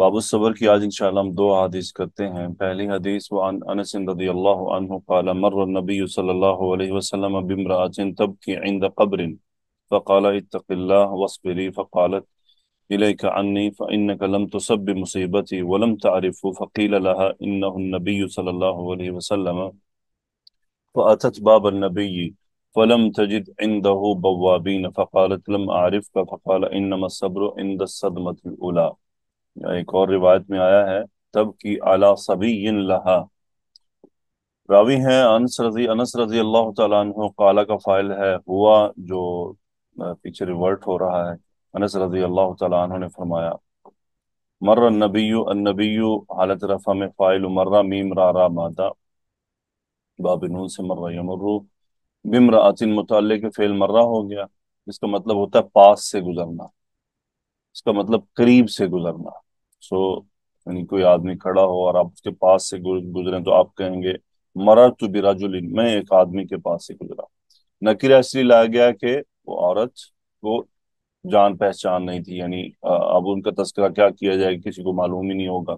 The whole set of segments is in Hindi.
बाब सबर की आज इंशाल्लाह हम दो हदीस करते हैं पहली हदीस वो अनस रदी अल्लाह काला मर नबी सल्लल्लाहु अलैहि वसल्लम बिमरातिन तब की इंद कब्र फ़काल इत्तक़िल्लाह वस्बिरी फ़कालत इलैक अन्नी फ़इन्नक लम तुसब मुसीबती वलम तारिफ़ु फ़कील लहा इन्नहु नबी सल्लल्लाहु अलैहि वसल्लम फ़अतत बाब नबी फ़लम तजिद इंदहु बव्वाबीन फ़कालत लम आरिफ़क फ़काल इन्नमा सब्र इंद सदमत उला एक और रिवायत में आया है तब की आला सभी लहा रावी हैं अनस रजी अनस रजी अल्लाह तु काला का फाइल है हुआ जो पीछे रिवर्ट हो रहा है अनस रजी अल्लाह तु ने फरमाया मर्र नबी नबी हालत रफा में फ़ाइल मर्रा मीम रा मादा बाब से मर्रा यमर्रू बिमरा आतिन मुताले के फेल मर्रा हो गया इसका मतलब होता है पास से गुजरना इसका मतलब करीब से गुजरना सो यानी कोई आदमी खड़ा हो और आप उसके पास से गुजरे तो आप कहेंगे मरा तो बिराजुलिन मैं एक आदमी के पास से गुजरा नकिरा इसलिए लाया गया कि वो औरत को जान पहचान नहीं थी यानी अब उनका तस्करा क्या किया जाए किसी को मालूम ही नहीं होगा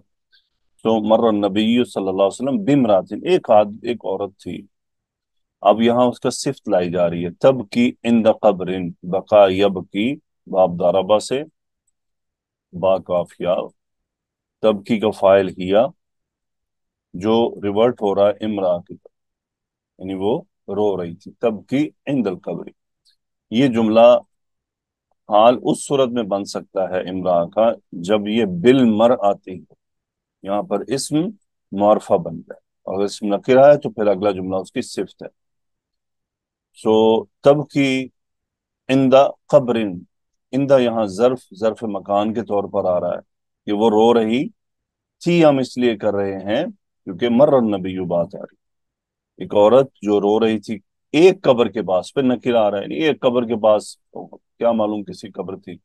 तो मर्र नबी सल्लल्लाहु बिमरातिन एक आद एक औरत थी अब यहाँ उसका सिफ्त लाई जा रही है तब की इन द बका यब की बाप दाराबा से बाफिया तबकी का फाइल हिया जो रिवर्ट हो रहा है इमरा की तरफ यानी वो रो रही थी तब की इंदल कबरी ये जुमला हाल उस सूरत में बन सकता है इमरा का जब ये बिल मर आती हो यहाँ पर इसम मुआरफा बन जाए अगर इसम नकिरा है तो फिर अगला जुमला उसकी सिफ्त है सो तब की इंदा कबरिन इंदा यहाँ जर्फ जर्फ मकान के तौर पर आ रहा है कि वो रो रही थी हम इसलिए कर रहे हैं क्योंकि मर्र नबी बात आ रही एक औरत जो रो रही थी एक कब्र के पास फिर नकिर आ रहा है एक कब्र के पास तो क्या मालूम किसी कब्र थी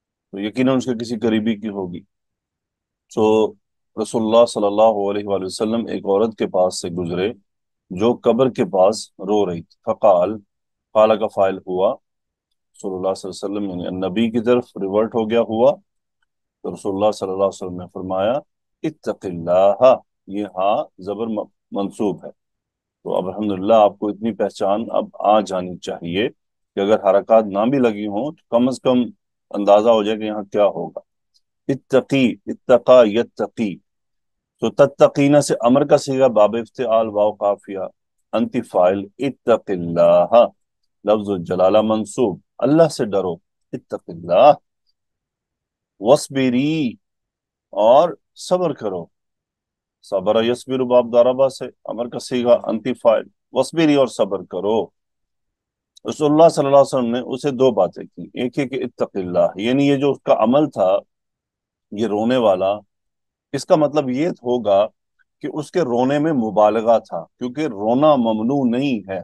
तो यकीन उसके किसी करीबी की होगी तो रसोल्ला सल्लल्लाहु एक औरत के पास से गुजरे जो कब्र के पास रो रही थी फ़काल फाला का फायल हुआ सल्लल्लाहु अलैहि वसल्लम यानी नबी की तरफ रिवर्ट हो गया हुआ तो रसोल्ला ने फरमाया इतक़ल्लाह ये हाँ ज़बर मनसूब है तो अब अलहमदिल्ला आपको इतनी पहचान अब आ जानी चाहिए कि अगर हरकत ना भी लगी हो तो कम अज़ कम अंदाज़ा हो जाए कि यहाँ क्या होगा इतकी इतका यतकी तो तत्तकीना से अमर का सीगा बाब आल वाव काफिया अंतिफाइल इतकिल्लाह लफ्ज जलाला मनसूब अल्लाह से डरो इतकिल्लाह वसबेरी और सबर करो सबर यसबिर बाप दाराबा से अमर का सीगा अंतिफाइल वसबिरी और सबर करो रसोल्ला सल्लल्लाहु अलैहि वसल्लम ने उसे दो बातें की एक है कि इतकिल्ला यानी ये जो उसका अमल था ये रोने वाला इसका मतलब ये होगा कि उसके रोने में मुबालगा था क्योंकि रोना ममनू नहीं है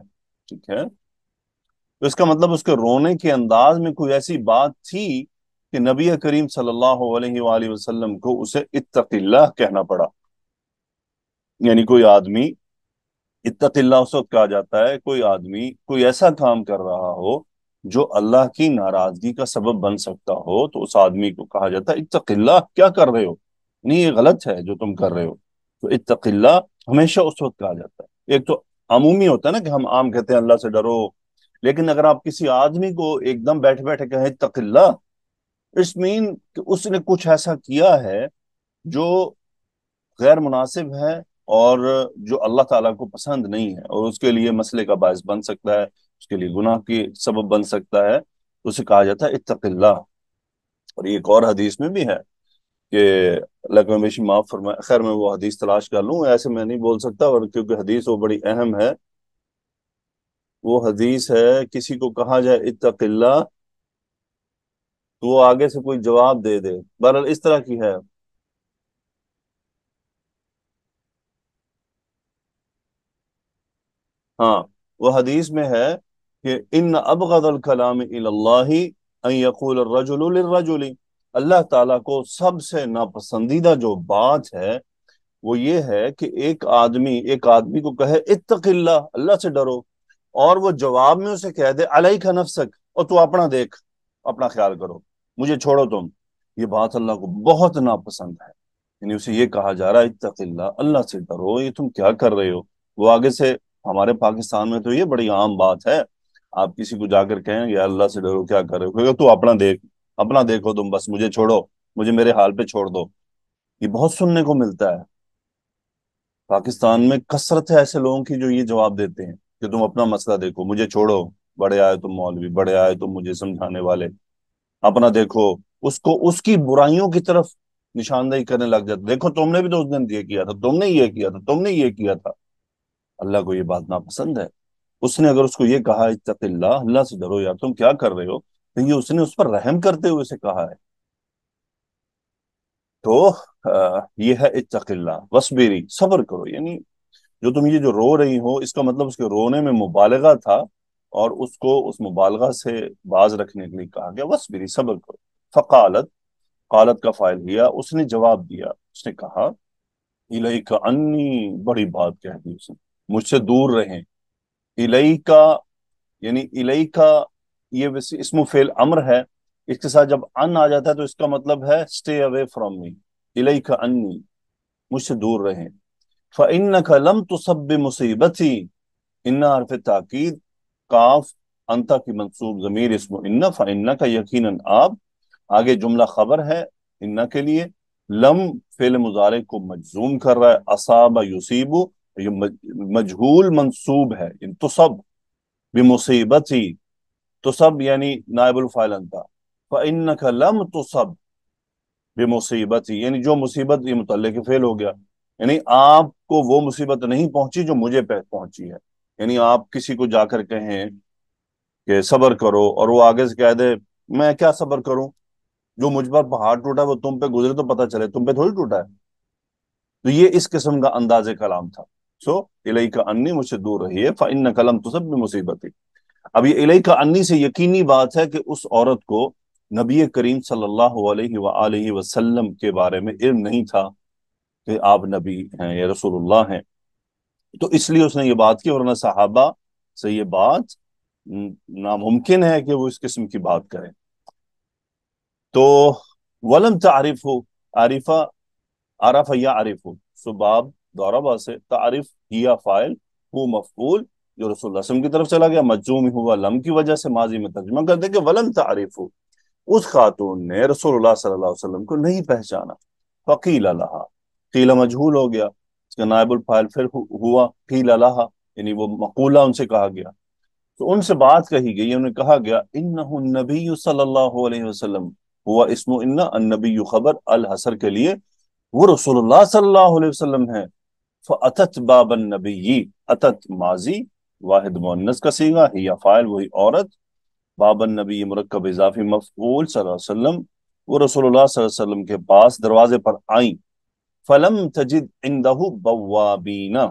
ठीक है तो इसका मतलब उसके रोने के अंदाज में कोई ऐसी बात थी कि नबी करीम सल्लल्लाहु अलैहि वसल्लम को उसे इतिल्ला कहना पड़ा यानी कोई आदमी इतिल्ला उस वक्त कहा जाता है कोई आदमी कोई ऐसा काम कर रहा हो जो अल्लाह की नाराजगी का सबब बन सकता हो तो उस आदमी को कहा जाता है इतिल्ला क्या कर रहे हो नहीं ये गलत है जो तुम कर रहे हो तो इतिल्ला हमेशा उस वक्त कहा जाता है एक तो अमूमी होता है ना कि हम आम कहते हैं अल्लाह से डरो लेकिन अगर आप किसी आदमी को एकदम बैठे बैठे कहें तकिल्ला इट्स मीन कि उसने कुछ ऐसा किया है जो गैर मुनासिब है और जो अल्लाह ताला को पसंद नहीं है और उसके लिए मसले का बायस बन सकता है उसके लिए गुनाह के सबब बन सकता है तो उसे कहा जाता है इतकल्ला और एक और हदीस में भी है कि बेशी माफ फरमा खैर मैं वो हदीस तलाश कर लूँ ऐसे मैं नहीं बोल सकता और क्योंकि हदीस वो बड़ी अहम है वो हदीस है किसी को कहा जाए इतकल्ला तो वो आगे से कोई जवाब दे दे बर इस तरह की है हाँ वो हदीस में है कि इन अबगदल कलाम यकूल रजुल अल्लाह ताला को सबसे नापसंदीदा जो बात है वो ये है कि एक आदमी एक आदमी को कहे इतकिल्ला अल्लाह से डरो और वो जवाब में उसे कह दे अलई का नफसक और तू अपना देख अपना ख्याल करो मुझे छोड़ो तुम ये बात अल्लाह को बहुत नापसंद है यानी उसे ये कहा जा रहा है इतना अल्लाह से डरो ये तुम क्या कर रहे हो वो आगे से हमारे पाकिस्तान में तो ये बड़ी आम बात है आप किसी को जाकर कहें यार अल्लाह से डरो क्या कर रहे हो क्योंकि तू अपना देख अपना देखो तुम बस मुझे छोड़ो मुझे मेरे हाल पे छोड़ दो ये बहुत सुनने को मिलता है पाकिस्तान में कसरत है ऐसे लोगों की जो ये जवाब देते हैं कि तुम अपना मसला देखो मुझे छोड़ो बड़े आए तुम मौलवी बड़े आए तुम मुझे समझाने वाले अपना देखो उसको उसकी बुराइयों की तरफ निशानदेही करने लग जाते देखो तुमने भी तो उस दिन ये किया था तुमने ये किया था तुमने ये किया था अल्लाह को ये बात पसंद है उसने अगर उसको ये कहा इतला अल्लाह से डरो यार तुम क्या कर रहे हो तो ये उसने उस पर रहम करते हुए से कहा है तो आ, ये है इतला वसबेरी सब्र करो यानी जो तुम ये जो रो रही हो इसका मतलब उसके रोने में मुबालगा था और उसको उस मुबालगा से बाज रखने के लिए कहा गया बस मेरी सब्र करो फ़कालत कालत का फायल लिया उसने जवाब दिया उसने कहा इलई का अन्नी बड़ी बात कह दी उसने मुझसे दूर रहें इलई का यानी इलई का ये इसम फेल अम्र है इसके साथ जब अन आ जाता है तो इसका मतलब है स्टे अवे फ्रॉम मी इलई का अन्नी मुझसे दूर रहें फ़ का लम तो सब मुसीबत ही इन्ना हरफ ताकीद काफ अंता की मनसूब जमीर इसम इन्ना फा इन्ना का यकीन आप आगे जुमला खबर है इन्ना के लिए लम फेल मुजारे को मजजूम कर रहा है असाब युसीबु ये मजहूल मनसूब है इन तो सब भी मुसीबत ही तो सब यानी नायबुलफ़ाइल अंता फ़न्ना का लम तुसब तो मुसीबत ही यानी जो मुसीबत ये मुतल के फेल हो गया यानी आपको वो मुसीबत नहीं पहुंची जो मुझे पहुंची है यानी आप किसी को जाकर कहें कि सबर करो और वो आगे से कह दे मैं क्या सबर करूं जो मुझ पर पहाड़ टूटा वो तुम पे गुजरे तो पता चले तुम पे थोड़ी टूटा है तो ये इस किस्म का अंदाज कलाम था सो इलाई का अन्नी मुझसे दूर रही है फ़िन कलम तो सब भी मुसीबत अब ये इलाई का अन्नी से यकीनी बात है कि उस औरत को नबी करीम सल्ला वसलम के बारे में इल्म नहीं था कि आप नबी हैं या रसूलुल्लाह हैं तो इसलिए उसने ये बात की वरना साहबा से ये बात नामुमकिन है कि वो इस किस्म की बात करें तो वलम तारीफ हो आरिफा आरफ या आरिफ हो सुबाब बाब दौराबा से तारिफ या फाइल हो मफूल जो रसूल रसम की तरफ चला गया मजूम हुआ लम की वजह से माजी में तर्जमा कर देंगे वलम तारीफ हो उस खातून ने रसोल्ला सल्लल्लाहु को नहीं पहचाना फ़कील अल्लाह कीला मजहूल हो गया नायबुल फायल फिर हुआ फी लला यानी वो मकूला उनसे कहा गया तो उनसे बात कही गई उन्हें कहा गया इन नबी वसल्लम हुआ इसमो इन्ना नबी खबर अल हसर के लिए वो रसोल्ला सल्लल्लाहु है अतत बाबन नबी अतत माजी वाहिद मोहनस का सीगा ही या फायल वही औरत बाबन नबी मरकब इजाफी मफूल सल्लम वो रसोल्ला के पास दरवाजे पर आई फलम तजिद इंदहू बवाबीना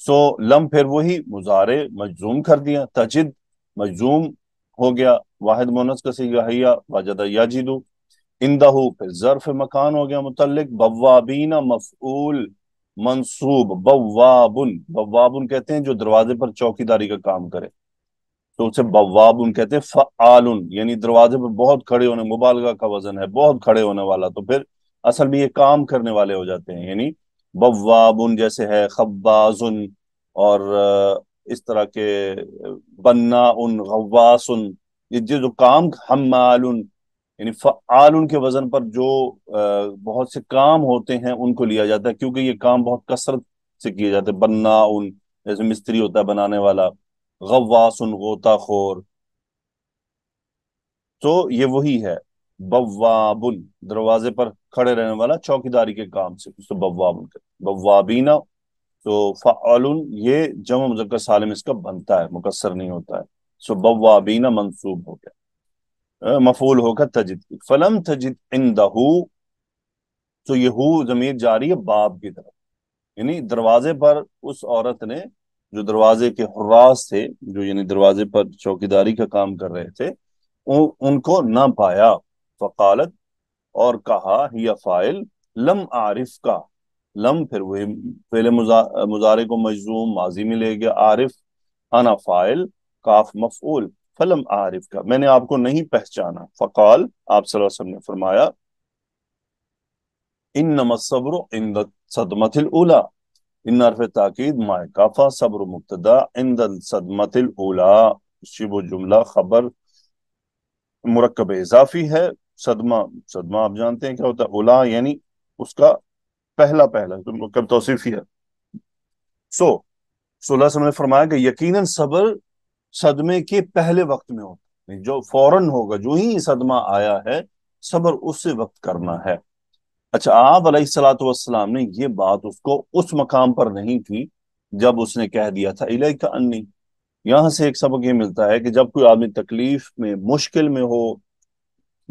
सो लम फिर वही मुजारे मजजूम कर दिया तजिद मजजूम हो गया वाहिद मोनस का सैया वाजदा याजिदू इंदहू फिर जरफ मकान हो गया मुतलक बवाबीना मफूल मंसूब बवाबुन बवाबुन कहते हैं जो दरवाजे पर चौकीदारी का काम करे तो उसे बवाबुन कहते हैं फ़ालुन यानी दरवाजे पर बहुत खड़े होने मुबालगा का वजन है बहुत खड़े होने वाला तो फिर असल में ये काम करने वाले हो जाते हैं यानी बवाबुन जैसे है खब्बाजुन और इस तरह के बन्ना उन गवासन ये जो काम हम यानी फ़ाल उनके वजन पर जो बहुत से काम होते हैं उनको लिया जाता है क्योंकि ये काम बहुत कसरत से किए जाते हैं बन्ना उन जैसे मिस्त्री होता है बनाने वाला गवासन गोताखोर तो ये वही है बवाबुन दरवाजे पर खड़े रहने वाला चौकीदारी के काम से उसको बव्वा बनकर तो फ़ालुन ये जम मुजक्कर सालिम इसका बनता है मुकसर नहीं होता है सो बवाबीना मनसूब हो गया मफूल होगा तजिद की फलम तजिद इन दहू तो ये हु जमीर जा रही है बाप की तरफ यानी दरवाजे पर उस औरत ने जो दरवाजे के हर्रास थे जो यानी दरवाजे पर चौकीदारी का काम कर रहे थे उ, उनको ना पाया फ़कालत और कहा हिया फाइल लम आरिफ का लम फिर वही पहले मुजा, मुजारे को मजूम माजी में ले गया आरिफ अना फाइल काफ मफूल फलम आरिफ का मैंने आपको नहीं पहचाना फ़काल आप सल्लल्लाहु ने फरमाया इन नमसब्र इंद सदमतिल उला इन अरफ ताकीद सब्र मुक्तदा इंद सदमतिल उला जुमला खबर मुरकब इजाफी है सदमा सदमा आप जानते हैं क्या होता है उला यानी उसका पहला पहला तो कब तोसीफ ही है सो सोलह समय फरमाया कि यकीनन सबर सदमे के पहले वक्त में होता है जो फौरन होगा जो ही सदमा आया है सबर उस वक्त करना है अच्छा आप सलाम ने ये बात उसको उस मकाम पर नहीं थी जब उसने कह दिया था इलाई का अन्नी यहां से एक सबक ये मिलता है कि जब कोई आदमी तकलीफ में मुश्किल में हो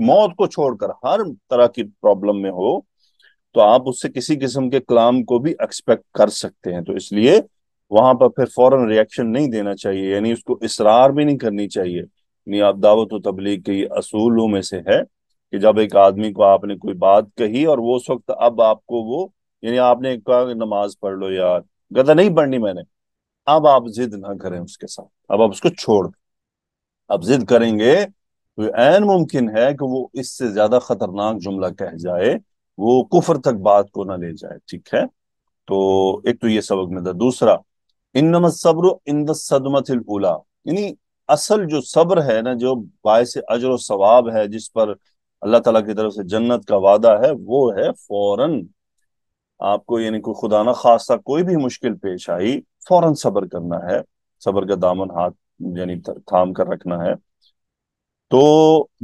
मौत को छोड़कर हर तरह की प्रॉब्लम में हो तो आप उससे किसी किस्म के कलाम को भी एक्सपेक्ट कर सकते हैं तो इसलिए वहां पर फिर फौरन रिएक्शन नहीं देना चाहिए यानी उसको इसरार भी नहीं करनी चाहिए आप दावत तबलीग के असूलों में से है कि जब एक आदमी को आपने कोई बात कही और वो उस वक्त अब आपको वो यानी आपने कहा नमाज पढ़ लो यार गदा नहीं पढ़नी मैंने अब आप जिद ना करें उसके साथ अब आप उसको छोड़ अब आप जिद करेंगे तो एन मुमकिन है कि वो इससे ज्यादा खतरनाक जुमला कह जाए वो कुफर तक बात को ना ले जाए ठीक है तो एक तो ये सबक मिलता दूसरा इन सब्र इन सदमतला यानी असल जो सब्र है ना जो बायस अजर सवाब है जिस पर अल्लाह तला की तरफ से जन्नत का वादा है वो है फौरन आपको यानी कोई खुदा ना खासा कोई भी मुश्किल पेश आई फौरन सब्र करना है सब्र का दामन हाथ यानी थाम कर रखना है तो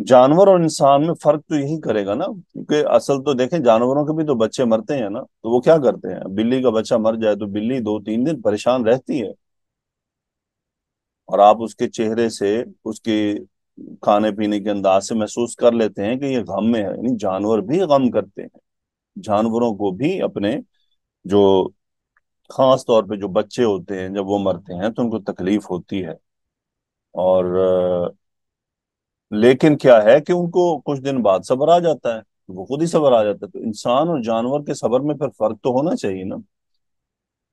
जानवर और इंसान में फर्क तो यही करेगा ना क्योंकि असल तो देखें जानवरों के भी तो बच्चे मरते हैं ना तो वो क्या करते हैं बिल्ली का बच्चा मर जाए तो बिल्ली दो तीन दिन परेशान रहती है और आप उसके चेहरे से उसके खाने पीने के अंदाज से महसूस कर लेते हैं कि ये गम में है यानी जानवर भी गम करते हैं जानवरों को भी अपने जो खास तौर पे जो बच्चे होते हैं जब वो मरते हैं तो उनको तकलीफ होती है और लेकिन क्या है कि उनको कुछ दिन बाद सबर आ जाता है वो खुद ही सबर आ जाता है तो इंसान और जानवर के सबर में फिर फर्क तो होना चाहिए ना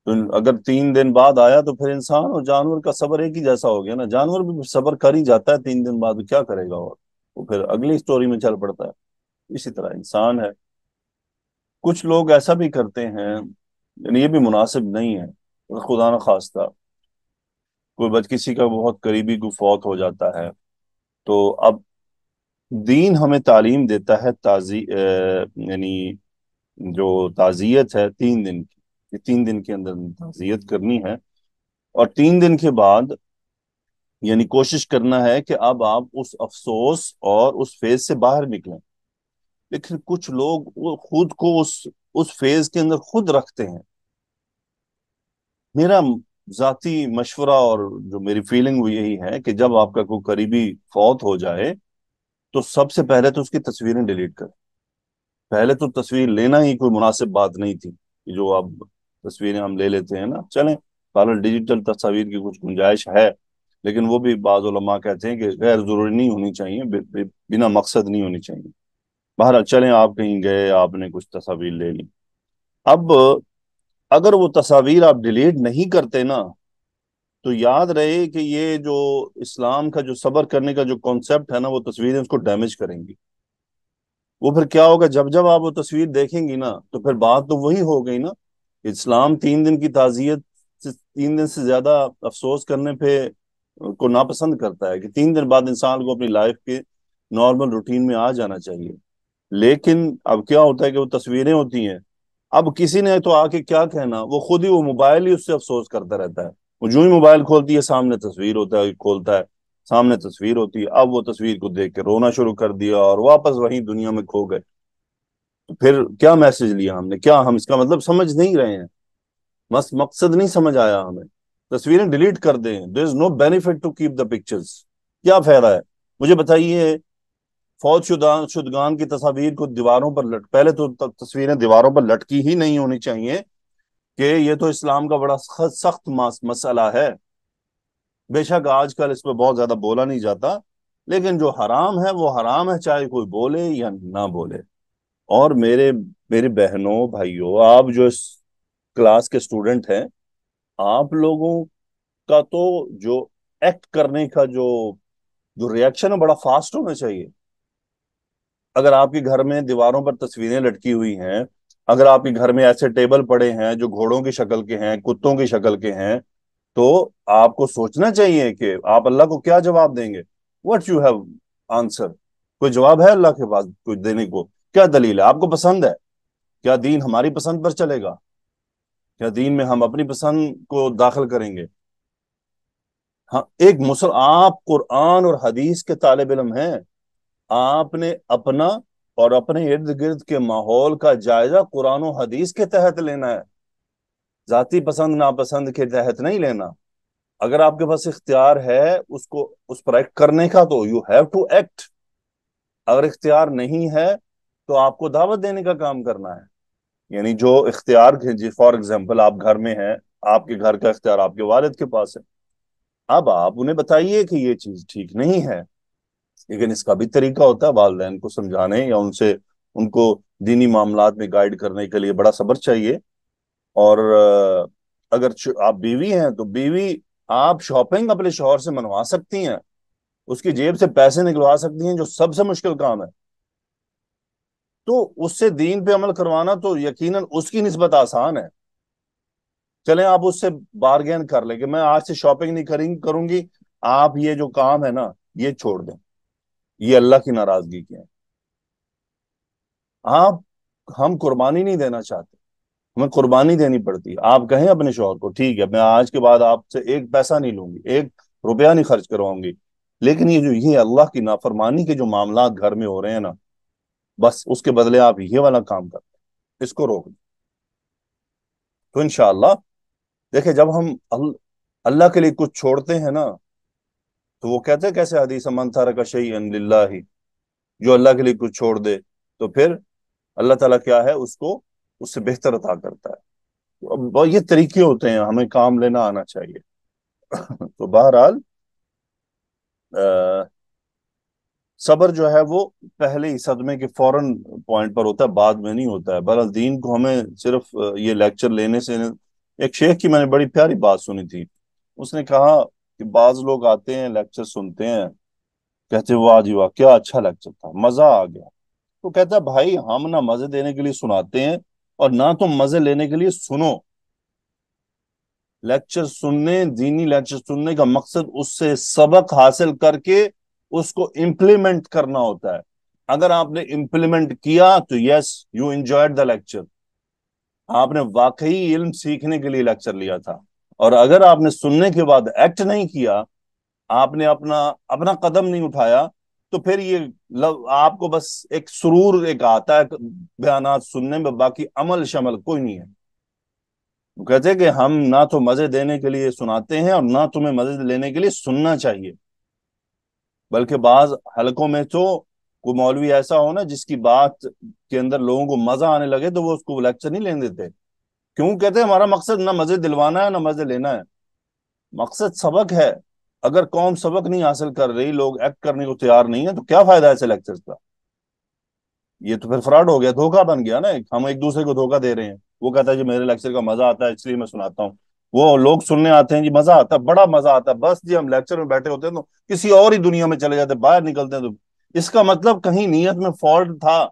तो अगर तीन दिन बाद आया तो फिर इंसान और जानवर का सबर एक ही जैसा हो गया ना जानवर भी सबर कर ही जाता है तीन दिन बाद क्या करेगा और वो फिर अगली स्टोरी में चल पड़ता है इसी तरह इंसान है कुछ लोग ऐसा भी करते हैं यानी ये भी मुनासिब नहीं है खुदा न खास्ता कोई बच किसी का बहुत करीबी को फौत हो जाता है तो अब दीन हमें तालीम देता है ताजी यानी जो ताज़ियत है तीन दिन की तीन दिन के अंदर ताज़ियत करनी है और तीन दिन के बाद यानी कोशिश करना है कि अब आप उस अफसोस और उस फेज से बाहर निकलें लेकिन कुछ लोग खुद को उस उस फेज के अंदर खुद रखते हैं मेरा जाती मशवरा और जो मेरी फीलिंग वो यही है कि जब आपका कोई करीबी फौत हो जाए तो सबसे पहले तो उसकी तस्वीरें डिलीट करें पहले तो तस्वीर लेना ही कोई मुनासिब बात नहीं थी कि जो आप तस्वीरें हम ले लेते हैं ना चलें पहले डिजिटल तस्वीर की कुछ गुंजाइश है लेकिन वो भी बाज़ा कहते हैं कि गैर ज़रूरी नहीं होनी चाहिए बिना मकसद नहीं होनी चाहिए बहरहाल चलें आप कहीं गए आपने कुछ तस्वीर ले ली अब अगर वो तस्वीर आप डिलीट नहीं करते ना तो याद रहे कि ये जो इस्लाम का जो सबर करने का जो कॉन्सेप्ट है ना वो तस्वीरें उसको डैमेज करेंगी वो फिर क्या होगा जब जब आप वो तस्वीर देखेंगी ना तो फिर बात तो वही हो गई ना इस्लाम तीन दिन की ताजियत से तीन दिन से ज्यादा अफसोस करने पे को नापसंद करता है कि तीन दिन बाद इंसान को अपनी लाइफ के नॉर्मल रूटीन में आ जाना चाहिए लेकिन अब क्या होता है कि वो तस्वीरें होती हैं अब किसी ने तो आके क्या कहना वो खुद ही वो मोबाइल ही उससे अफसोस करता रहता है वो जो ही मोबाइल खोलती है सामने तस्वीर होता है खोलता है सामने तस्वीर होती है अब वो तस्वीर को देख के रोना शुरू कर दिया और वापस वही दुनिया में खो गए तो फिर क्या मैसेज लिया हमने क्या हम इसका मतलब समझ नहीं रहे हैं बस मकसद नहीं समझ आया हमें तस्वीरें डिलीट कर दें there is no benefit to keep the pictures क्या फायदा है मुझे बताइए फौज शुदान शुदगान की तस्वीर को दीवारों पर लट पहले तो तस्वीरें दीवारों पर लटकी ही नहीं होनी चाहिए कि ये तो इस्लाम का बड़ा सख्त मसला है बेशक आजकल इस पर बहुत ज्यादा बोला नहीं जाता लेकिन जो हराम है वो हराम है चाहे कोई बोले या ना बोले और मेरे मेरी बहनों भाइयों आप जो इस क्लास के स्टूडेंट हैं आप लोगों का तो जो एक्ट करने का जो जो रिएक्शन है बड़ा फास्ट होना चाहिए अगर आपके घर में दीवारों पर तस्वीरें लटकी हुई हैं अगर आपके घर में ऐसे टेबल पड़े हैं जो घोड़ों की शक्ल के हैं कुत्तों की शक्ल के हैं तो आपको सोचना चाहिए कि आप अल्लाह को क्या जवाब देंगे वट यू हैव आंसर कोई जवाब है अल्लाह के पास कुछ देने को क्या दलील है आपको पसंद है क्या दीन हमारी पसंद पर चलेगा क्या दीन में हम अपनी पसंद को दाखिल करेंगे हाँ एक मुसल आप कुरान और हदीस के तालब इलम हैं आपने अपना और अपने इर्द गिर्द के माहौल का जायजा कुरान हदीस के तहत लेना है जाति पसंद नापसंद के तहत नहीं लेना अगर आपके पास इख्तियार है उसको उस पर एक्ट करने का तो यू हैव टू एक्ट अगर इख्तियार नहीं है तो आपको दावत देने का काम करना है यानी जो इख्तियार फॉर एग्जाम्पल आप घर में हैं आपके घर का इख्तियार आपके वालिद के पास है अब आप उन्हें बताइए कि ये चीज ठीक नहीं है लेकिन इसका भी तरीका होता है वाले को समझाने या उनसे उनको दीनी मामला में गाइड करने के लिए बड़ा सब्र चाहिए और अगर आप बीवी हैं तो बीवी आप शॉपिंग अपने शोहर से मनवा सकती हैं उसकी जेब से पैसे निकलवा सकती हैं जो सबसे मुश्किल काम है तो उससे दीन पे अमल करवाना तो यकीनन उसकी नस्बत आसान है चलें आप उससे बारगेन कर लेंगे मैं आज से शॉपिंग नहीं करेंगी करूंगी आप ये जो काम है ना ये छोड़ दें ये अल्लाह की नाराजगी के हैं आप हम कुर्बानी नहीं देना चाहते हमें कुर्बानी देनी पड़ती आप कहें अपने शोहर को ठीक है मैं आज के बाद आपसे एक पैसा नहीं लूंगी एक रुपया नहीं खर्च करवाऊंगी लेकिन ये जो ये अल्लाह की नाफरमानी के जो मामला घर में हो रहे हैं ना बस उसके बदले आप ये वाला काम करते इसको रोक दें तो इनशाला देखे जब हम अल्लाह के लिए कुछ छोड़ते हैं ना तो वो कहते हैं कैसे हदीस मन का शही जो अल्लाह के लिए कुछ छोड़ दे तो फिर अल्लाह ताला क्या है उसको उससे बेहतर अदा करता है तो ये तरीके होते हैं हमें काम लेना आना चाहिए तो बहरहाल सबर जो है वो पहले ही सदमे के फौरन पॉइंट पर होता है बाद में नहीं होता है बहरहाल दीन को हमें सिर्फ ये लेक्चर लेने से एक शेख की मैंने बड़ी प्यारी बात सुनी थी उसने कहा कि बाज लोग आते हैं लेक्चर सुनते हैं कहते वाह जी वाह क्या अच्छा लेक्चर था मजा आ गया तो कहता भाई हम ना मजे देने के लिए सुनाते हैं और ना तुम तो मजे लेने के लिए सुनो लेक्चर सुनने दीनी लेक्चर सुनने का मकसद उससे सबक हासिल करके उसको इम्प्लीमेंट करना होता है अगर आपने इम्प्लीमेंट किया तो yes you enjoyed the lecture आपने वाकई इल्म सीखने के लिए लेक्चर लिया था और अगर आपने सुनने के बाद एक्ट नहीं किया आपने अपना अपना कदम नहीं उठाया तो फिर ये लव आपको बस एक सुरूर एक आता है बयान सुनने में बाकी अमल शमल कोई नहीं है वो कहते हैं कि हम ना तो मजे देने के लिए सुनाते हैं और ना तुम्हें मजे लेने के लिए सुनना चाहिए बल्कि बाज हलकों में तो कोई मौलवी ऐसा हो ना जिसकी बात के अंदर लोगों को मजा आने लगे तो वो उसको लेक्चर नहीं लेने देते क्यों कहते हैं हमारा मकसद ना मजे दिलवाना है ना मजे लेना है मकसद सबक है अगर कौम सबक नहीं हासिल कर रही लोग एक्ट करने को तैयार नहीं है तो क्या फायदा है ऐसे लेक्चर का ये तो फिर फ्रॉड हो गया धोखा बन गया ना हम एक दूसरे को धोखा दे रहे हैं वो कहता है जी मेरे लेक्चर का मजा आता है इसलिए मैं सुनाता हूँ वो लोग सुनने आते हैं जी मजा आता है बड़ा मजा आता है बस जी हम लेक्चर में बैठे होते हैं तो किसी और ही दुनिया में चले जाते बाहर निकलते हैं तो इसका मतलब कहीं नीयत में फॉल्ट था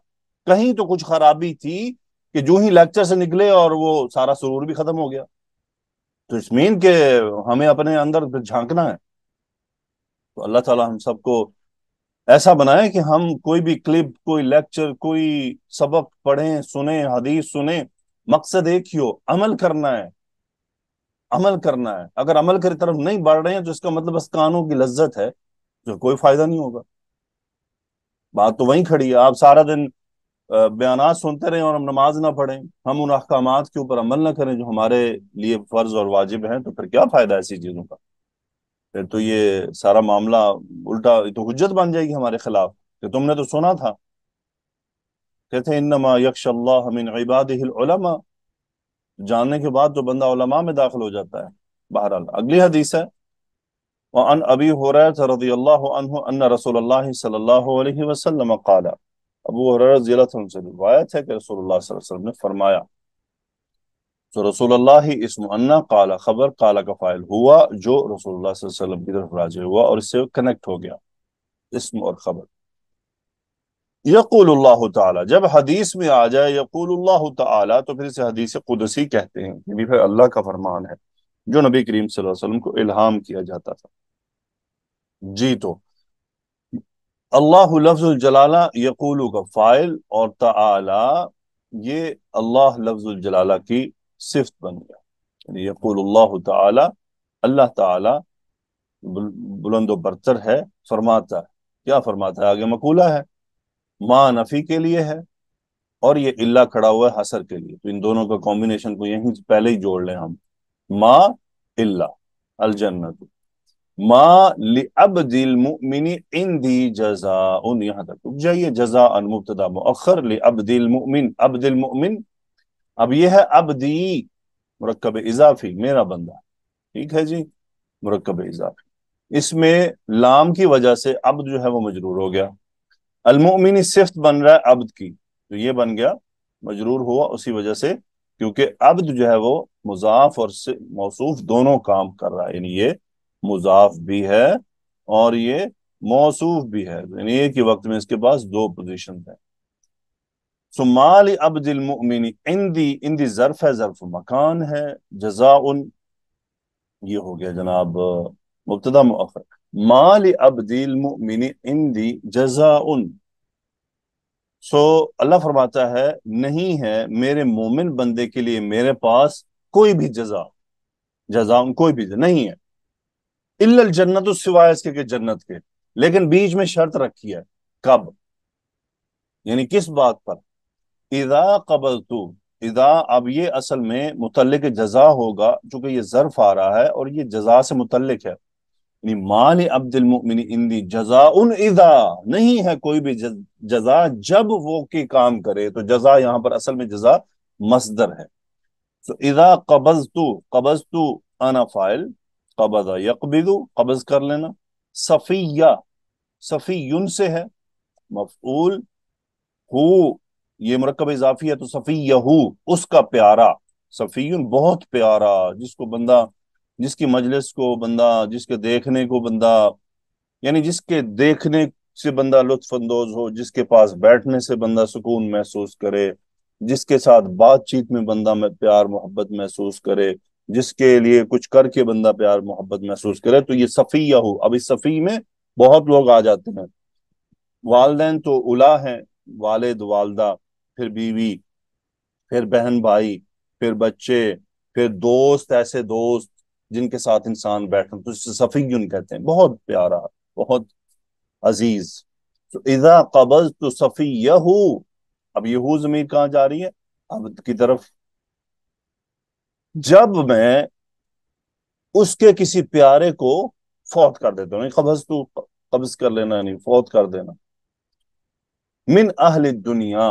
कहीं तो कुछ खराबी थी कि जो ही लेक्चर से निकले और वो सारा सुरूर भी खत्म हो गया तो इस मीन के हमें अपने अंदर झांकना है तो अल्लाह ताला हम सबको ऐसा बनाए कि हम कोई भी क्लिप कोई लेक्चर कोई सबक पढ़ें सुने हदीस सुने मकसद एक ही हो अमल करना है अमल करना है अगर अमल की तरफ नहीं बढ़ रहे हैं तो इसका मतलब बस कानों की लज्जत है जो कोई फायदा नहीं होगा बात तो वहीं खड़ी है आप सारा दिन बयान सुनते रहें और हम नमाज ना पढ़ें हम उन अहकाम के ऊपर अमल ना करें जो हमारे लिए फ़र्ज और वाजिब हैं तो फिर क्या फ़ायदा ऐसी चीज़ों का फिर तो ये सारा मामला उल्टा तो हजत बन जाएगी हमारे खिलाफ कि तुमने तो सुना था कहते इनमा यकशल्लाबादमा जानने के बाद तो बंदा उलमा में दाखिल हो जाता है बहरहाल अगली हदीस है वह अन अबी हो रहा था रजी अल्लाह रसूल सल्ला वसलम कला अबू हर रजीम से रिवायत है कि रसोल्ला वसल्लम ने फरमाया तो रसोल्ला ही इसमन्ना काला खबर काला का फायल हुआ जो रसोल्ला वसल्लम की तरफ राज हुआ और इससे कनेक्ट हो गया इसम और खबर यकूल ताला जब हदीस में आ जाए यकूल तला तो फिर इसे हदीस कुदसी कहते हैं ये भी फिर अल्लाह का फरमान है जो नबी करीम सल्लम को इल्हाम किया जाता था जी तो अल्लाह लफ्ज़ुलजलाला यकूल का फ़ाइल और तला ये अल्लाह लफ्ज़ुलजलाला की सिफ्त बन गया यानी यकूल ताला अल्लाह ताला बरतर है फरमाता है क्या फरमाता है आगे मकूला है माँ नफ़ी के लिए है और ये इल्ला खड़ा हुआ है हसर के लिए तो इन दोनों का कॉम्बिनेशन को यहीं पहले ही जोड़ लें हम माँ इल्ला अलजन्नत मरकब इजाफी मेरा बंदा ठीक है जी मरकब इजाफी इसमें लाम की वजह से अब जो है वो मजरूर हो गया अलमोमिनी सिफ्त बन रहा है अब्द की तो ये बन गया मजरूर हुआ उसी वजह से क्योंकि अब्द जो है वो मुजाफ और मौसूफ दोनों काम कर रहा है यानी ये मुजाफ भी है और ये मौसूफ भी है यानी एक ही वक्त में इसके पास दो पोजिशन है सुमाल अब्दिल मुमिनी इंदी इंदी जरफ है जरफ मकान है जजा उन ये हो गया जनाब मुबतदा मुखर माल अबिली इंदी जजा उन सो अल्लाह फरमाता है नहीं है मेरे मोमिन बंदे के लिए मेरे पास कोई भी जजा जजा कोई भी नहीं है इल्ल जन्नत सिवाय इसके के जन्नत के लेकिन बीच में शर्त रखी है कब यानी किस बात पर इदा कबल तू इदा अब ये असल में मुतलक जजा होगा चूंकि ये जरफ आ रहा है और ये जजा से मुतलक है यानी अब्दुल मुमिन इंदी जजा उन इदा नहीं है कोई भी जजा जब वो के काम करे तो जजा यहाँ पर असल में जजा मसदर है तो इदा कबज तू कबज तू अना फाइल कबजा यकबिदु कबज कर लेना सफ़िया सफ़ी से है मफूल हु ये मरकब इजाफी है तो सफ़ी यहू उसका प्यारा सफ़ीन बहुत प्यारा जिसको बंदा जिसकी मजलिस को बंदा जिसके देखने को बंदा यानी जिसके देखने से बंदा लुत्फानंदोज हो जिसके पास बैठने से बंदा सुकून महसूस करे जिसके साथ बातचीत में बंदा में प्यार मोहब्बत महसूस करे जिसके लिए कुछ करके बंदा प्यार मोहब्बत महसूस करे तो ये सफ़ी हो अब इस सफ़ी में बहुत लोग आ जाते हैं वालदे तो उला हैं वालद वालदा फिर बीवी फिर बहन भाई फिर बच्चे फिर दोस्त ऐसे दोस्त जिनके साथ इंसान बैठ तो इसे सफ़ीन कहते हैं बहुत प्यारा बहुत अजीज तो इजा कबज तो सफ़ी यहू अब यहू जमीर कहाँ जा रही है अब की तरफ जब मैं उसके किसी प्यारे को फौत कर देता हूँ कब्ज तो कब्ज कर लेना नहीं फौत कर देना मिन अहल दुनिया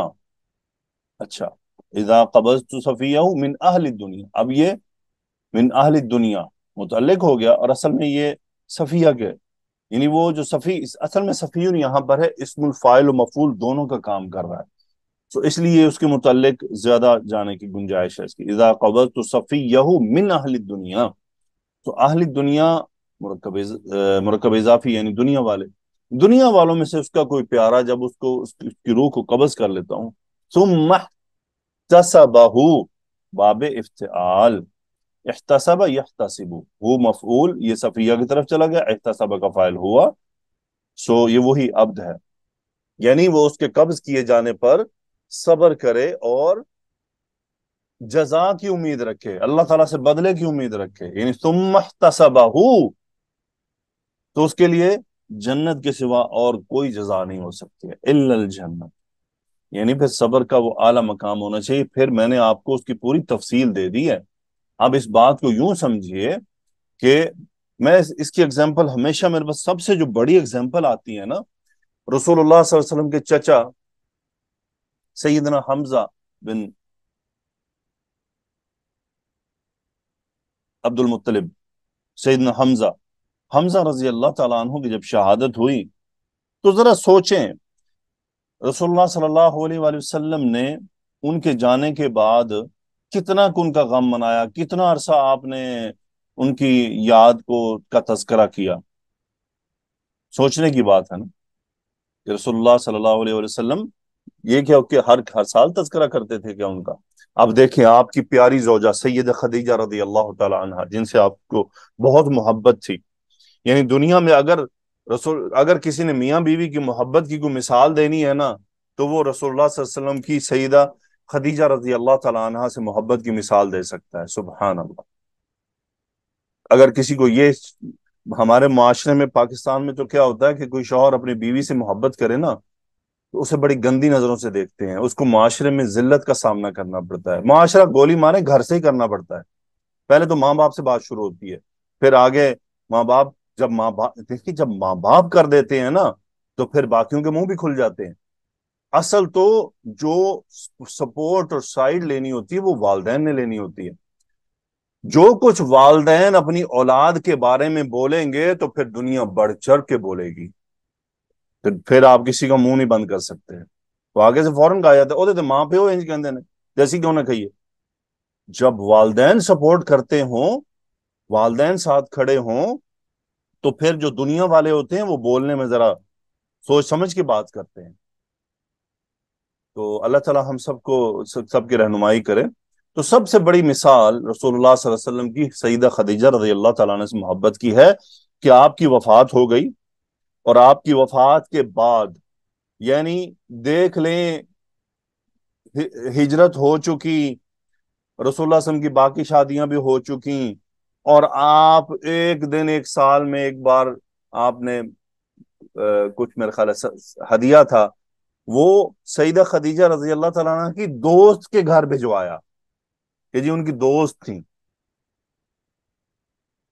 अच्छा इजा कब्ज तू सफिया हूं मिन अहल दुनिया अब ये मिन अहल दुनिया मुतलक हो गया और असल में ये सफिया के यानी वो जो सफी असल में सफी यहां पर है इसमुल फाइल और मफूल दोनों का काम कर रहा है तो इसलिए उसके मुतालिक ज्यादा जाने की गुंजाइश है इसकी इजा कबर तो सफ़ी यहू मिन अहल दुनिया तो अहल दुनिया मरकब मरकब इजाफी यानी दुनिया वाले दुनिया वालों में से उसका कोई प्यारा जब उसको उसकी रूह को कबज कर लेता हूँ तुम तसबहू बाब इफ्ताल एहतसब यहतसिबू वो मफूल ये सफिया की तरफ चला गया एहतसब का फायल हुआ सो ये वही अब्द है यानी वो उसके कब्ज किए जाने पर सबर करे और जजा की उम्मीद रखे अल्लाह ताला से बदले की उम्मीद रखे यानी तुम तसबाहू तो उसके लिए जन्नत के सिवा और कोई जजा नहीं हो सकती है इल्ल जन्नत यानी फिर सबर का वो आला मकाम होना चाहिए फिर मैंने आपको उसकी पूरी तफसील दे दी है आप इस बात को यूं समझिए कि मैं इसकी एग्जाम्पल हमेशा मेरे पास सबसे जो बड़ी एग्जाम्पल आती है ना रसूलुल्लाह वसल्लम के चचा Sayyidina हमजा बिन अब्दुल मुत्तलिब सैदना हमजा हमजा रजी अल्लाह तु की जब शहादत हुई तो ज़रा सोचें रसोल्ला सल्लल्लाहु ने उनके जाने के बाद कितना उनका गम मनाया कितना अरसा आपने उनकी याद को का तस्करा किया सोचने की बात है ना कि रसोल्ला सल्लल्लाहु अलैहि ये क्या कि हर हर साल तस्करा करते थे क्या उनका अब देखें आपकी प्यारी जोजा सैयद खदीजा रदी अल्लाह तहा जिनसे आपको बहुत मोहब्बत थी यानी दुनिया में अगर रसोल अगर किसी ने मियाँ बीवी की मोहब्बत की कोई मिसाल देनी है ना तो वो रसोल्लाम की सईदा खदीजा रजी अल्लाह तहा से मोहब्बत की मिसाल दे सकता है सुबहान अल्लाह अगर किसी को ये हमारे माशरे में पाकिस्तान में तो क्या होता है कि कोई शोहर अपनी बीवी से मोहब्बत करे ना उसे बड़ी गंदी नजरों से देखते हैं उसको माशरे में जिल्लत का सामना करना पड़ता है माशरा गोली मारे घर से ही करना पड़ता है पहले तो माँ बाप से बात शुरू होती है फिर आगे माँ बाप जब माँ बाप देखिए जब माँ बाप कर देते हैं ना तो फिर बाकियों के मुंह भी खुल जाते हैं असल तो जो सपोर्ट और साइड लेनी होती है वो वालदेन ने लेनी होती है जो कुछ वालदेन अपनी औलाद के बारे में बोलेंगे तो फिर दुनिया बढ़ चढ़ के बोलेगी फिर आप किसी का मुंह नहीं बंद कर सकते हैं तो आगे से फौरन कहा जाता है माँ प्यो इंज कहते हैं जैसी क्यों ना कहिए जब वालदेन सपोर्ट करते हो वालदेन साथ खड़े हों तो फिर जो दुनिया वाले होते हैं वो बोलने में जरा सोच समझ के बात करते हैं तो अल्लाह ताला हम सबको सबकी रहनुमाई करे तो सबसे बड़ी मिसाल रसूलुल्लाह सल्लल्लाहु अलैहि वसल्लम की सईदा खदीजा रजी अल्लाह ताला ने से मोहब्बत की है कि आपकी वफात हो गई और आपकी वफात के बाद यानी देख लें हिजरत हो चुकी रसोल्ला की बाकी शादियां भी हो चुकी और आप एक दिन एक साल में एक बार आपने आ, कुछ मेरे ख्याल हदिया था वो सईदा खदीजा रजी अल्लाह तला की दोस्त के घर भिजवाया कि जी उनकी दोस्त थी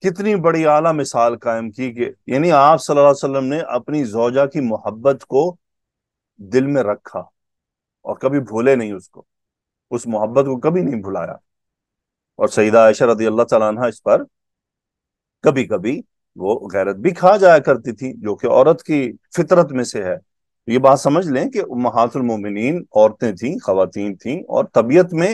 कितनी बड़ी आला मिसाल कायम की कि यानी आप सल्लल्लाहु अलैहि वसल्लम ने अपनी जोजा की मोहब्बत को दिल में रखा और कभी भूले नहीं उसको उस मोहब्बत को कभी नहीं भुलाया और सईदा आयशा रदी अल्लाह तला इस पर कभी कभी वो गैरत भी खा जाया करती थी जो कि औरत की फितरत में से है तो ये बात समझ लें कि महातुलमिन औरतें थीं खातन थीं और तबीयत में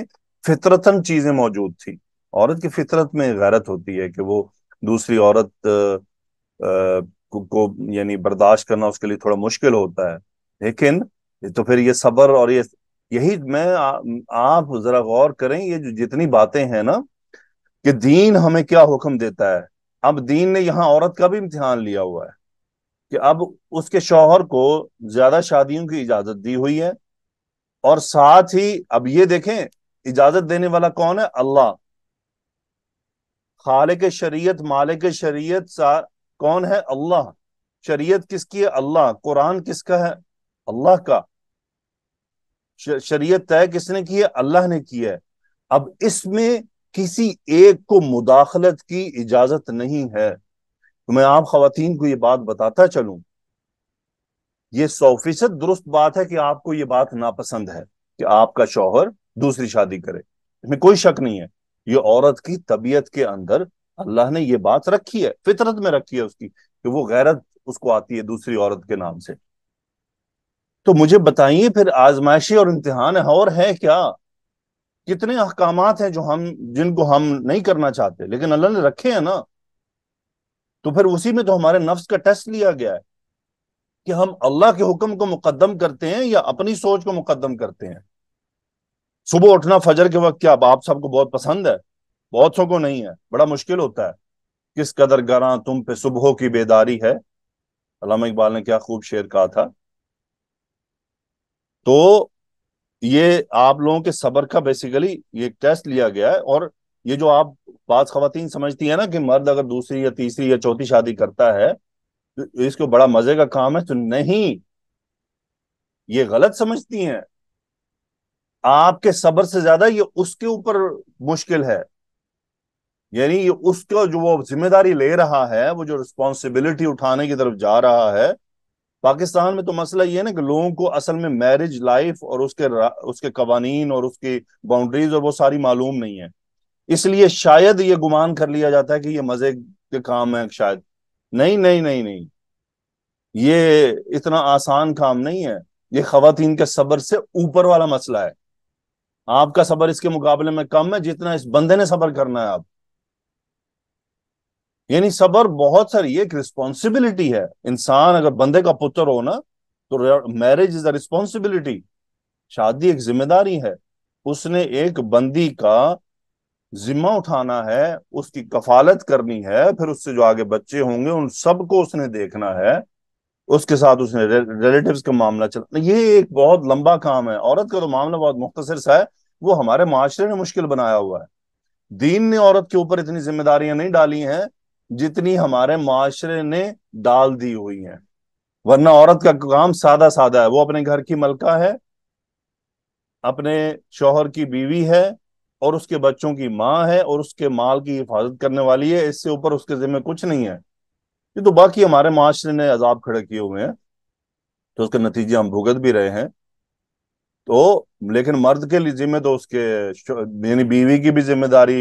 फितरतन चीजें मौजूद थी औरत की फितरत में गैरत होती है कि वो दूसरी औरत आ, आ, को, को यानी बर्दाश्त करना उसके लिए थोड़ा मुश्किल होता है लेकिन तो फिर ये सब्र और ये यही मैं आ, आप जरा गौर करें ये जो जितनी बातें हैं ना कि दीन हमें क्या हुक्म देता है अब दीन ने यहाँ औरत का भी इम्तिहान लिया हुआ है कि अब उसके शौहर को ज्यादा शादियों की इजाजत दी हुई है और साथ ही अब ये देखें इजाजत देने वाला कौन है अल्लाह खालिक के शरीयत मालिक शरीयत सा कौन है अल्लाह शरीयत किसकी है अल्लाह कुरान किसका है अल्लाह का शरीयत तय किसने की है अल्लाह ने की है अब इसमें किसी एक को मुदाखलत की इजाजत नहीं है तो मैं आप खातन को ये बात बताता चलूं ये सौ फीसद दुरुस्त बात है कि आपको ये बात नापसंद है कि आपका शौहर दूसरी शादी करे इसमें कोई शक नहीं है ये औरत की तबीयत के अंदर अल्लाह ने ये बात रखी है फितरत में रखी है उसकी कि वो गैरत उसको आती है दूसरी औरत के नाम से तो मुझे बताइए फिर आजमाइशी और इम्तिहान और है क्या कितने अहकाम हैं जो हम जिनको हम नहीं करना चाहते लेकिन अल्लाह ने रखे हैं ना तो फिर उसी में तो हमारे नफ्स का टेस्ट लिया गया है कि हम अल्लाह के हुक्म को मुकदम करते हैं या अपनी सोच को मुकदम करते हैं सुबह उठना फजर के वक्त क्या आप सबको बहुत पसंद है बहुत सौ को नहीं है बड़ा मुश्किल होता है किस कदर गरा तुम पे सुबह की बेदारी है अलामा इकबाल ने क्या खूब शेर कहा था तो ये आप लोगों के सबर का बेसिकली ये टेस्ट लिया गया है और ये जो आप बात खातन समझती है ना कि मर्द अगर दूसरी या तीसरी या चौथी शादी करता है तो इसको बड़ा मजे का काम है तो नहीं ये गलत समझती हैं आपके सब्र से ज्यादा ये उसके ऊपर मुश्किल है यानी ये उसको जो वो जिम्मेदारी ले रहा है वो जो रिस्पॉन्सिबिलिटी उठाने की तरफ जा रहा है पाकिस्तान में तो मसला ये है ना कि लोगों को असल में मैरिज लाइफ और उसके उसके कवानीन और उसकी बाउंड्रीज और वो सारी मालूम नहीं है इसलिए शायद ये गुमान कर लिया जाता है कि ये मजे के काम है शायद नहीं नहीं नहीं नहीं ये इतना आसान काम नहीं है ये खातन के सब्र से ऊपर वाला मसला है आपका सबर इसके मुकाबले में कम है जितना इस बंदे ने सबर करना है आप यानी सबर बहुत सारी एक रिस्पॉन्सिबिलिटी है इंसान अगर बंदे का पुत्र हो ना तो मैरिज इज अ रिस्पॉन्सिबिलिटी शादी एक जिम्मेदारी है उसने एक बंदी का जिम्मा उठाना है उसकी कफालत करनी है फिर उससे जो आगे बच्चे होंगे उन सबको उसने देखना है उसके साथ उसने रिलेटिव का मामला चला तो ये एक बहुत लंबा काम है औरत का तो मामला बहुत मुख्तर सा है वो हमारे माशरे ने मुश्किल बनाया हुआ है दीन ने औरत के ऊपर इतनी जिम्मेदारियां नहीं डाली हैं जितनी हमारे माशरे ने डाल दी हुई हैं वरना औरत का काम सादा सादा है वो अपने घर की मलका है अपने शोहर की बीवी है और उसके बच्चों की माँ है और उसके माल की हिफाजत करने वाली है इससे ऊपर उसके जिम्मे कुछ नहीं है ये तो बाकी हमारे माशरे ने अजाब खड़े किए हुए हैं तो उसके नतीजे हम भुगत भी रहे हैं तो लेकिन मर्द के लिए जिम्मे तो उसके यानी बीवी की भी जिम्मेदारी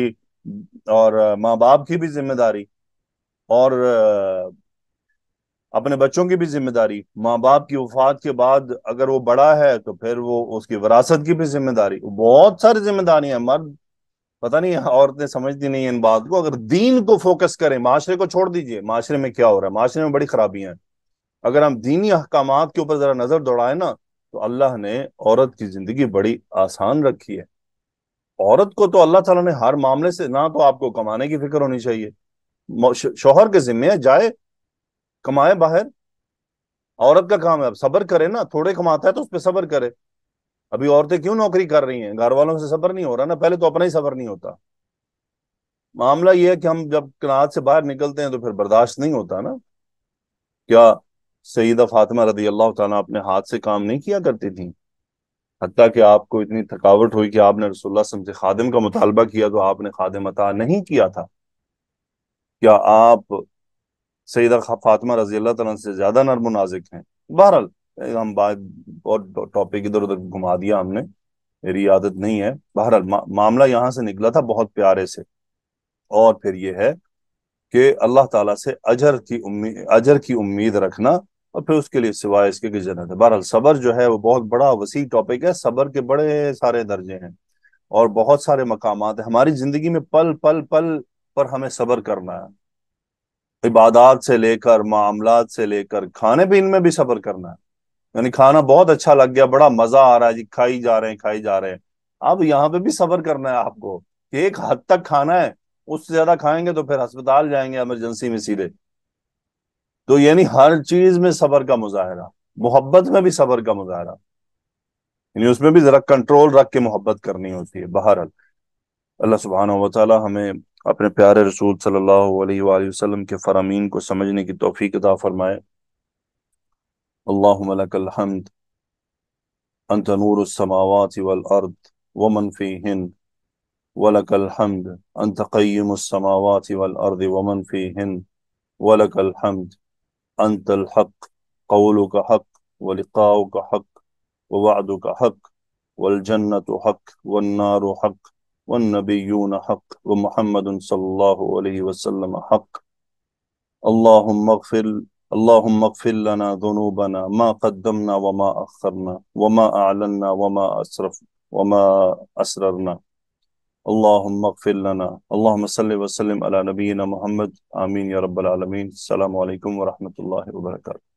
और माँ बाप की भी जिम्मेदारी और अपने बच्चों की भी जिम्मेदारी माँ बाप की वफात के बाद अगर वो बड़ा है तो फिर वो उसकी विरासत की भी जिम्मेदारी बहुत सारी जिम्मेदारियां मर्द पता नहीं औरतें समझती नहीं इन बात को अगर दीन को फोकस करें माशरे को छोड़ दीजिए माशरे में क्या हो रहा है माशरे में बड़ी खराबियां हैं अगर हम दीनी अहकाम के ऊपर जरा नजर दौड़ाए ना तो अल्लाह ने औरत की जिंदगी बड़ी आसान रखी है औरत को तो अल्लाह तला ने हर मामले से ना तो आपको कमाने की फिक्र होनी चाहिए शोहर के जिम्मे जाए कमाए बाहर औरत का काम है अब सबर करे ना थोड़े कमाता है तो उस पर सबर करे अभी औरतें क्यों नौकरी कर रही हैं घर वालों से सफर नहीं हो रहा ना पहले तो अपना ही सफर नहीं होता मामला यह है कि हम जब कनात से बाहर निकलते हैं तो फिर बर्दाश्त नहीं होता ना क्या सईदा फातिमा रदी अल्लाह अपने हाथ से काम नहीं किया करती थी हती कि आपको इतनी थकावट हुई कि आपने रसोल्ला से खादिम का मुतालबा किया तो आपने खादिम अता नहीं किया था क्या आप सईदा फातिमा रजी अल्लाह तला से ज्यादा नरमनाजिक नाजिक हैं बहरहाल हम बात और टॉपिक इधर उधर घुमा दिया हमने मेरी आदत नहीं है बहरहाल मा, मामला यहाँ से निकला था बहुत प्यारे से और फिर ये है कि अल्लाह ताला से अजर की उम्मीद अजर की उम्मीद रखना और फिर उसके लिए सिवाय इसके की जन्नत है बहरहाल सबर जो है वो बहुत बड़ा वसी टॉपिक है सबर के बड़े सारे दर्जे हैं और बहुत सारे मकाम हैं हमारी जिंदगी में पल पल पल पर हमें सबर करना है इबादत से लेकर मामला से लेकर खाने पीने में भी सबर करना है यानी खाना बहुत अच्छा लग गया बड़ा मजा आ रहा है जी खाई जा रहे हैं खाई जा रहे हैं अब यहाँ पे भी सबर करना है आपको एक हद तक खाना है उससे ज्यादा खाएंगे तो फिर अस्पताल जाएंगे इमरजेंसी में सीधे तो यानी हर चीज में सबर का मुजाहरा मोहब्बत में भी सबर का मुजाहरा यानी उसमें भी जरा कंट्रोल रख के मोहब्बत करनी होती है बहरहाल अल्लाह सुबहाना वाली हमें अपने प्यारे रसूल सल्लल्लाहु अलैहि वसल्लम के फरामीन को समझने की तोफ़ी किताब फरमाए اللهم لك الحمد أنت نور السماوات والأرض ومن فيهن ولك الحمد أنت قيم السماوات والأرض ومن فيهن ولك الحمد أنت الحق قولك حق ولقاؤك حق ووعدك حق والجنة حق والنار حق والنبيون حق ومحمد صلى الله عليه وسلم حق اللهم اغفر اللهم اغفر لنا ذنوبنا ما قدمنا وما اخرنا وما اعلنا وما اسرف وما اسررنا اللهم اغفر لنا اللهم صل وسلم على نبينا محمد امين يا رب العالمين السلام عليكم ورحمه الله وبركاته